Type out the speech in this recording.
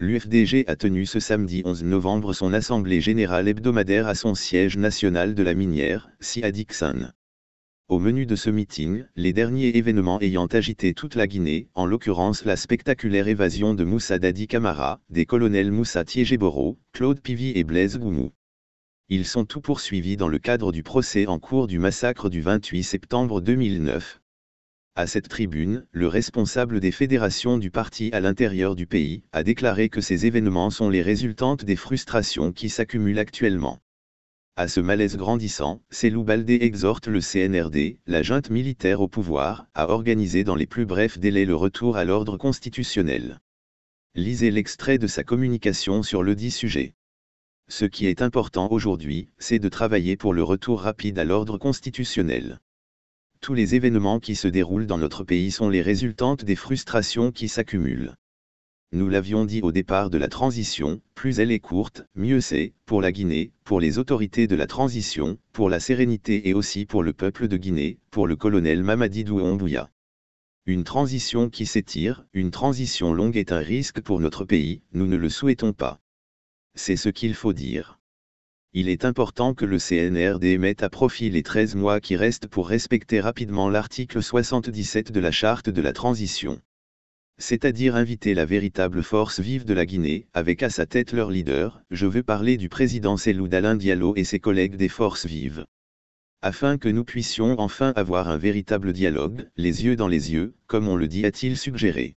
l'UFDG a tenu ce samedi 11 novembre son assemblée générale hebdomadaire à son siège national de la minière, SIA Au menu de ce meeting, les derniers événements ayant agité toute la Guinée, en l'occurrence la spectaculaire évasion de Moussa Dadi Kamara, des colonels Moussa Tiégeboro, Claude Pivy et Blaise Goumou. Ils sont tous poursuivis dans le cadre du procès en cours du massacre du 28 septembre 2009, à cette tribune, le responsable des fédérations du parti à l'intérieur du pays a déclaré que ces événements sont les résultantes des frustrations qui s'accumulent actuellement. À ce malaise grandissant, Selou Baldé exhorte le CNRD, la junte militaire au pouvoir, à organiser dans les plus brefs délais le retour à l'ordre constitutionnel. Lisez l'extrait de sa communication sur le dit sujet. Ce qui est important aujourd'hui, c'est de travailler pour le retour rapide à l'ordre constitutionnel. Tous les événements qui se déroulent dans notre pays sont les résultantes des frustrations qui s'accumulent. Nous l'avions dit au départ de la transition, plus elle est courte, mieux c'est, pour la Guinée, pour les autorités de la transition, pour la sérénité et aussi pour le peuple de Guinée, pour le colonel Mamadi Douombouya. Une transition qui s'étire, une transition longue est un risque pour notre pays, nous ne le souhaitons pas. C'est ce qu'il faut dire il est important que le CNRD mette à profit les 13 mois qui restent pour respecter rapidement l'article 77 de la charte de la transition. C'est-à-dire inviter la véritable force vive de la Guinée, avec à sa tête leur leader, je veux parler du président Selou d'Alain Diallo et ses collègues des forces vives. Afin que nous puissions enfin avoir un véritable dialogue, les yeux dans les yeux, comme on le dit a-t-il suggéré.